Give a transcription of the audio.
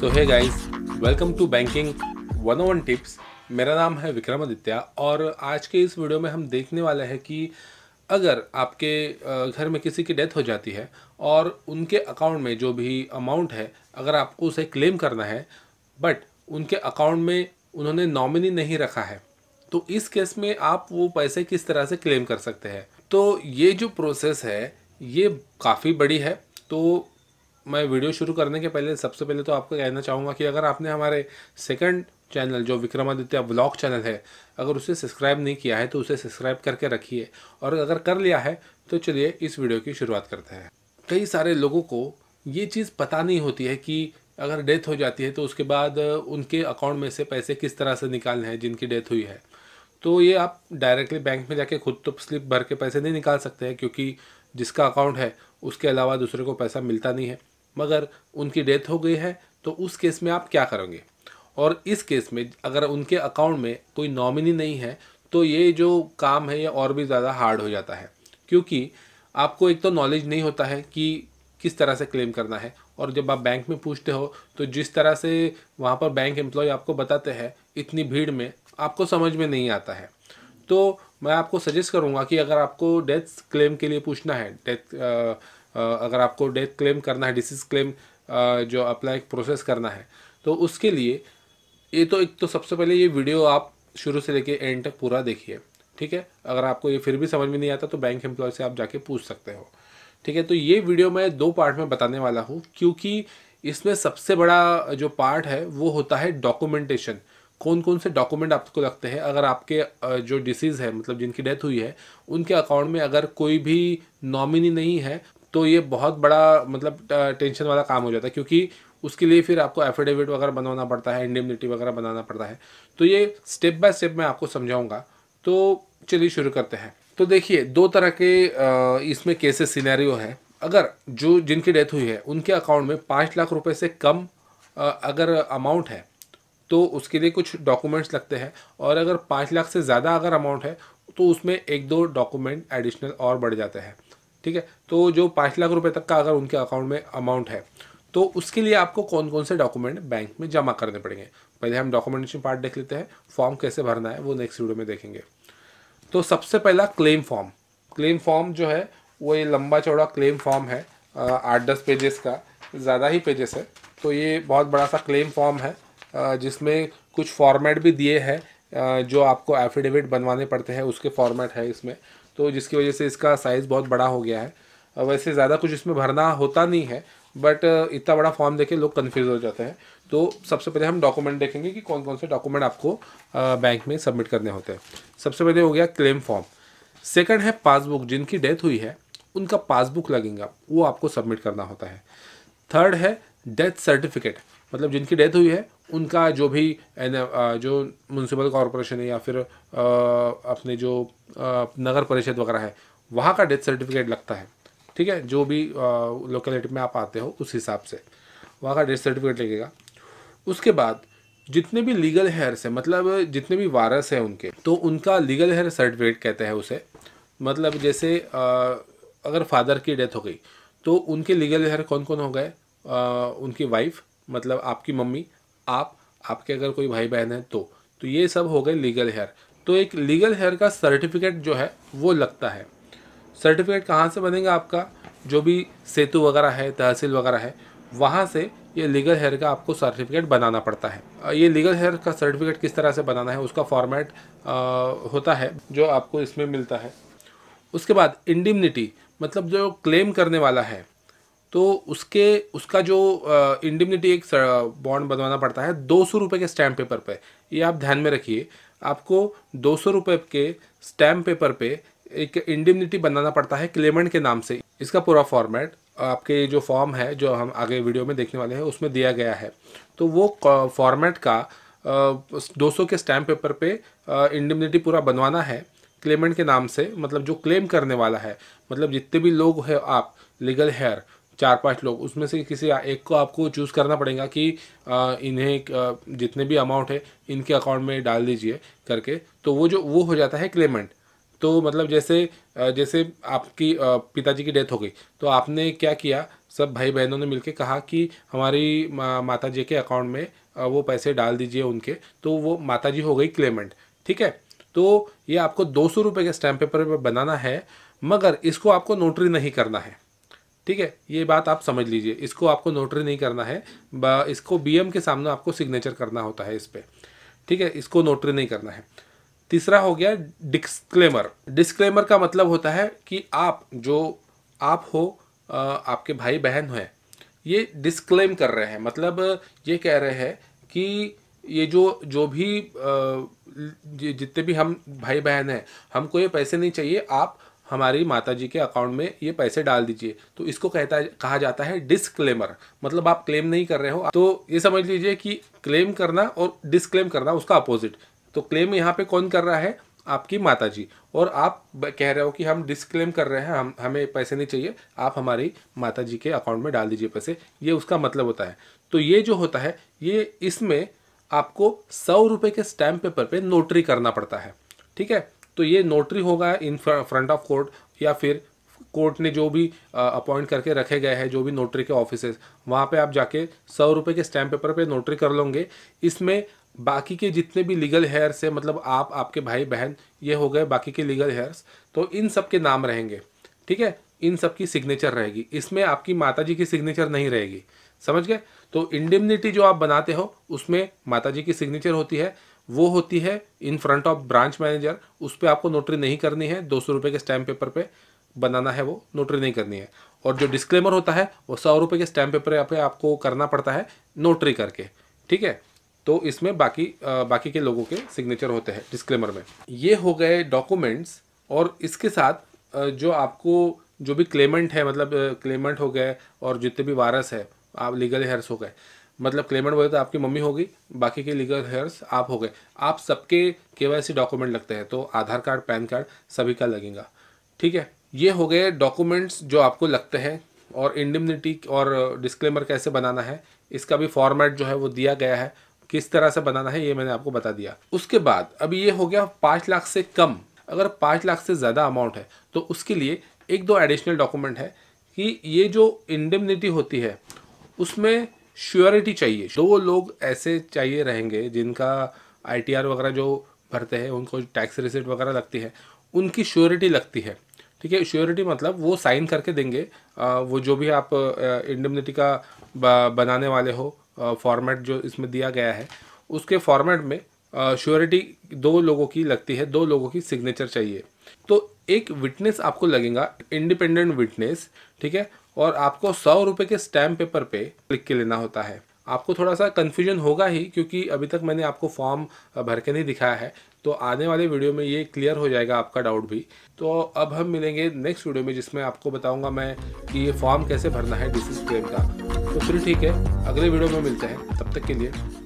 सो है guys welcome to banking one one tips मेरा नाम है विक्रमादित्य और आज के इस वीडियो में हम देखने वाले हैं कि अगर आपके घर में किसी की डेथ हो जाती है और उनके अकाउंट में जो भी अमाउंट है अगर आपको उसे क्लेम करना है बट उनके अकाउंट में उन्होंने नॉमिनी नहीं रखा है तो इस केस में आप वो पैसे किस तरह से क्लेम कर सकते हैं तो ये जो प्रोसेस है ये काफ़ी बड़ी है तो मैं वीडियो शुरू करने के पहले सबसे पहले तो आपको कहना चाहूँगा कि अगर आपने हमारे सेकंड चैनल जो विक्रमादित्य ब्लॉग चैनल है अगर उसे सब्सक्राइब नहीं किया है तो उसे सब्सक्राइब करके रखिए और अगर कर लिया है तो चलिए इस वीडियो की शुरुआत करते हैं कई सारे लोगों को ये चीज़ पता नहीं होती है कि अगर डेथ हो जाती है तो उसके बाद उनके अकाउंट में से पैसे किस तरह से निकालने हैं जिनकी डेथ हुई है तो ये आप डायरेक्टली बैंक में जाके खुद तो स्लिप भर के पैसे नहीं निकाल सकते हैं क्योंकि जिसका अकाउंट है उसके अलावा दूसरे को पैसा मिलता नहीं है मगर उनकी डेथ हो गई है तो उस केस में आप क्या करोगे और इस केस में अगर उनके अकाउंट में कोई नॉमिनी नहीं है तो ये जो काम है ये और भी ज़्यादा हार्ड हो जाता है क्योंकि आपको एक तो नॉलेज नहीं होता है कि किस तरह से क्लेम करना है और जब आप बैंक में पूछते हो तो जिस तरह से वहाँ पर बैंक एम्प्लॉय आपको बताते हैं इतनी भीड़ में आपको समझ में नहीं आता है तो मैं आपको सजेस्ट करूँगा कि अगर आपको डेथ क्लेम के लिए पूछना है डेथ अगर आपको डेथ क्लेम करना है डिसीज क्लेम जो अप्लाई प्रोसेस करना है तो उसके लिए ये तो एक तो सबसे पहले ये वीडियो आप शुरू से लेके एंड तक पूरा देखिए ठीक है अगर आपको ये फिर भी समझ में नहीं आता तो बैंक एम्प्लॉय से आप जाके पूछ सकते हो ठीक है तो ये वीडियो मैं दो पार्ट में बताने वाला हूँ क्योंकि इसमें सबसे बड़ा जो पार्ट है वो होता है डॉक्यूमेंटेशन कौन कौन से डॉक्यूमेंट आपको लगते हैं अगर आपके जो डिसीज़ है मतलब जिनकी डेथ हुई है उनके अकाउंट में अगर कोई भी नॉमिनी नहीं है तो ये बहुत बड़ा मतलब टेंशन वाला काम हो जाता है क्योंकि उसके लिए फिर आपको एफिडेविट वगैरह बनवाना पड़ता है इंडेमनिटी वगैरह बनाना पड़ता है तो ये स्टेप बाय स्टेप मैं आपको समझाऊंगा तो चलिए शुरू करते हैं तो देखिए दो तरह के इसमें केसेस सिनेरियो है अगर जो जिनकी डेथ हुई है उनके अकाउंट में पाँच लाख रुपए से कम अगर अमाउंट है तो उसके लिए कुछ डॉक्यूमेंट्स लगते हैं और अगर पाँच लाख से ज़्यादा अगर अमाउंट है तो उसमें एक दो डॉक्यूमेंट एडिशनल और बढ़ जाते हैं ठीक है तो जो पाँच लाख रुपए तक का अगर उनके अकाउंट में अमाउंट है तो उसके लिए आपको कौन कौन से डॉक्यूमेंट बैंक में जमा करने पड़ेंगे पहले हम डॉक्यूमेंटेशन पार्ट देख लेते हैं फॉर्म कैसे भरना है वो नेक्स्ट वीडियो में देखेंगे तो सबसे पहला क्लेम फॉर्म क्लेम फॉर्म जो है वो ये लंबा चौड़ा क्लेम फॉर्म है आठ दस पेजेस का ज़्यादा ही पेजेस है तो ये बहुत बड़ा सा क्लेम फॉर्म है जिसमें कुछ फॉर्मेट भी दिए हैं जो आपको एफिडेविट बनवाने पड़ते हैं उसके फॉर्मेट है इसमें तो जिसकी वजह से इसका साइज़ बहुत बड़ा हो गया है वैसे ज़्यादा कुछ इसमें भरना होता नहीं है बट इतना बड़ा फॉर्म देखे लोग कन्फ्यूज़ हो जाते हैं तो सबसे पहले हम डॉक्यूमेंट देखेंगे कि कौन कौन से डॉक्यूमेंट आपको बैंक में सबमिट करने होते हैं सबसे पहले हो गया क्लेम फॉर्म सेकंड है पासबुक जिनकी डेथ हुई है उनका पासबुक लगेगा वो आपको सबमिट करना होता है थर्ड है डेथ सर्टिफिकेट मतलब जिनकी डेथ हुई है उनका जो भी जो म्यूनसिपल कॉरपोरेशन है या फिर अपने जो नगर परिषद वगैरह है वहाँ का डेथ सर्टिफिकेट लगता है ठीक है जो भी लोकेलिटी में आप आते हो उस हिसाब से वहाँ का डेथ सर्टिफिकेट लगेगा उसके बाद जितने भी लीगल हेयर्स हैं मतलब जितने भी वारस हैं उनके तो उनका लीगल हेयर सर्टिफिकेट कहते हैं उसे मतलब जैसे आ, अगर फादर की डेथ हो गई तो उनके लीगल हेयर कौन कौन हो गए उनकी वाइफ मतलब आपकी मम्मी आप आपके अगर कोई भाई बहन है तो तो ये सब हो गए लीगल हेयर तो एक लीगल हेयर का सर्टिफिकेट जो है वो लगता है सर्टिफिकेट कहाँ से बनेगा आपका जो भी सेतु वगैरह है तहसील वगैरह है वहाँ से ये लीगल हेयर का आपको सर्टिफिकेट बनाना पड़ता है ये लीगल हेयर का सर्टिफिकेट किस तरह से बनाना है उसका फॉर्मेट होता है जो आपको इसमें मिलता है उसके बाद इंडिमनिटी मतलब जो क्लेम करने वाला है तो उसके उसका जो इंडिमिनिटी एक बॉन्ड बनवाना पड़ता है दो सौ रुपये के स्टैम्प पेपर पे ये आप ध्यान में रखिए आपको दो सौ रुपये के स्टैम्प पेपर पे एक इंडिमिनिटी बनाना पड़ता है क्लेमेंट के नाम से इसका पूरा फॉर्मेट आपके जो फॉर्म है जो हम आगे वीडियो में देखने वाले हैं उसमें दिया गया है तो वो फॉर्मेट का दो सौ के स्टैम्प पेपर पे इंडिमिनिटी पूरा बनवाना है क्लेमेंट के नाम से मतलब जो क्लेम करने वाला है मतलब जितने भी लोग हैं आप लीगल हेयर चार पांच लोग उसमें से किसी एक को आपको चूज़ करना पड़ेगा कि इन्हें जितने भी अमाउंट है इनके अकाउंट में डाल दीजिए करके तो वो जो वो हो जाता है क्लेमेंट तो मतलब जैसे जैसे आपकी पिताजी की डेथ हो गई तो आपने क्या किया सब भाई बहनों ने मिलकर कहा कि हमारी माता जी के अकाउंट में वो पैसे डाल दीजिए उनके तो वो माता जी हो गई क्लेमेंट ठीक है तो ये आपको दो सौ रुपये के स्टैम्प पेपर पर बनाना है मगर इसको आपको नोटरी नहीं करना है ठीक है ये बात आप समझ लीजिए इसको आपको नोटरी नहीं करना है इसको बीएम के सामने आपको सिग्नेचर करना होता है इस पर ठीक है इसको नोटरी नहीं करना है तीसरा हो गया डिस्क्लेमर डिस्क्लेमर का मतलब होता है कि आप जो आप हो आपके भाई बहन हैं ये डिस्क्लेम कर रहे हैं मतलब ये कह रहे हैं कि ये जो जो भी जितने भी हम भाई बहन हैं हमको ये पैसे नहीं चाहिए आप हमारी माता जी के अकाउंट में ये पैसे डाल दीजिए तो इसको कहता कहा जाता है डिस्क्लेमर मतलब आप क्लेम नहीं कर रहे हो तो ये समझ लीजिए कि क्लेम करना और डिस्क्लेम करना उसका अपोजिट तो क्लेम यहाँ पे कौन कर रहा है आपकी माता जी और आप कह रहे हो कि हम डिस्क्लेम कर रहे हैं हम हमें पैसे नहीं चाहिए आप हमारी माता जी के अकाउंट में डाल दीजिए पैसे ये उसका मतलब होता है तो ये जो होता है ये इसमें आपको सौ रुपये के स्टैम्प पेपर पे नोटरी करना पड़ता है ठीक है तो ये नोटरी होगा इन फ्रंट ऑफ कोर्ट या फिर कोर्ट ने जो भी अपॉइंट करके रखे गए हैं जो भी नोटरी के ऑफिसेस वहाँ पे आप जाके सौ रुपये के स्टैम्प पेपर पे नोटरी कर लोगे इसमें बाकी के जितने भी लीगल हेयर्स हैं मतलब आप आपके भाई बहन ये हो गए बाकी के लीगल हेयर्स तो इन सब के नाम रहेंगे ठीक है इन सब की सिग्नेचर रहेगी इसमें आपकी माता जी की सिग्नेचर नहीं रहेगी समझ गए तो इंडेमनिटी जो आप बनाते हो उसमें माता जी की सिग्नेचर होती है वो होती है in front of branch manager उस पर आपको नोटरी नहीं करनी है दो सौ रुपये के स्टैम्प पेपर पे बनाना है वो नोटरी नहीं करनी है और जो डिस्क्लेमर होता है वो सौ रुपये के स्टैम्प पेपर पे आपको करना पड़ता है नोटरी करके ठीक है तो इसमें बाकी आ, बाकी के लोगों के सिग्नेचर होते हैं डिस्क्लेमर में ये हो गए डॉक्यूमेंट्स और इसके साथ जो आपको जो भी क्लेमेंट है मतलब क्लेमेंट हो गए और जितने भी वारस है आप लीगल हेयर्स हो गए मतलब क्लेमेंट बोले तो आपकी मम्मी होगी बाकी के लीगल हेयर्स आप हो गए आप सबके के डॉक्यूमेंट लगते हैं तो आधार कार्ड पैन कार्ड सभी का लगेगा ठीक है ये हो गए डॉक्यूमेंट्स जो आपको लगते हैं और इंडमनिटी और डिस्क्लेमर कैसे बनाना है इसका भी फॉर्मेट जो है वो दिया गया है किस तरह से बनाना है ये मैंने आपको बता दिया उसके बाद अब ये हो गया पाँच लाख से कम अगर पाँच लाख से ज़्यादा अमाउंट है तो उसके लिए एक दो एडिशनल डॉक्यूमेंट है कि ये जो इंडमनिटी होती है उसमें श्योरिटी चाहिए दो लोग ऐसे चाहिए रहेंगे जिनका आई वगैरह जो भरते हैं उनको टैक्स रिसिप्ट वगैरह लगती है उनकी श्योरिटी लगती है ठीक है श्योरिटी मतलब वो साइन करके देंगे आ, वो जो भी आप इंडमिनिटी का बनाने वाले हो फॉर्मेट जो इसमें दिया गया है उसके फॉर्मेट में श्योरिटी दो लोगों की लगती है दो लोगों की सिग्नेचर चाहिए तो एक विटनेस आपको लगेगा इंडिपेंडेंट विटनेस ठीक है और आपको सौ रुपये के स्टैम्प पेपर पे क्लिक के लेना होता है आपको थोड़ा सा कन्फ्यूजन होगा ही क्योंकि अभी तक मैंने आपको फॉर्म भर के नहीं दिखाया है तो आने वाले वीडियो में ये क्लियर हो जाएगा आपका डाउट भी तो अब हम मिलेंगे नेक्स्ट वीडियो में जिसमें आपको बताऊंगा मैं कि ये फॉर्म कैसे भरना है डिसीज क्लेम का तो फिर ठीक है अगले वीडियो में मिलते हैं तब तक के लिए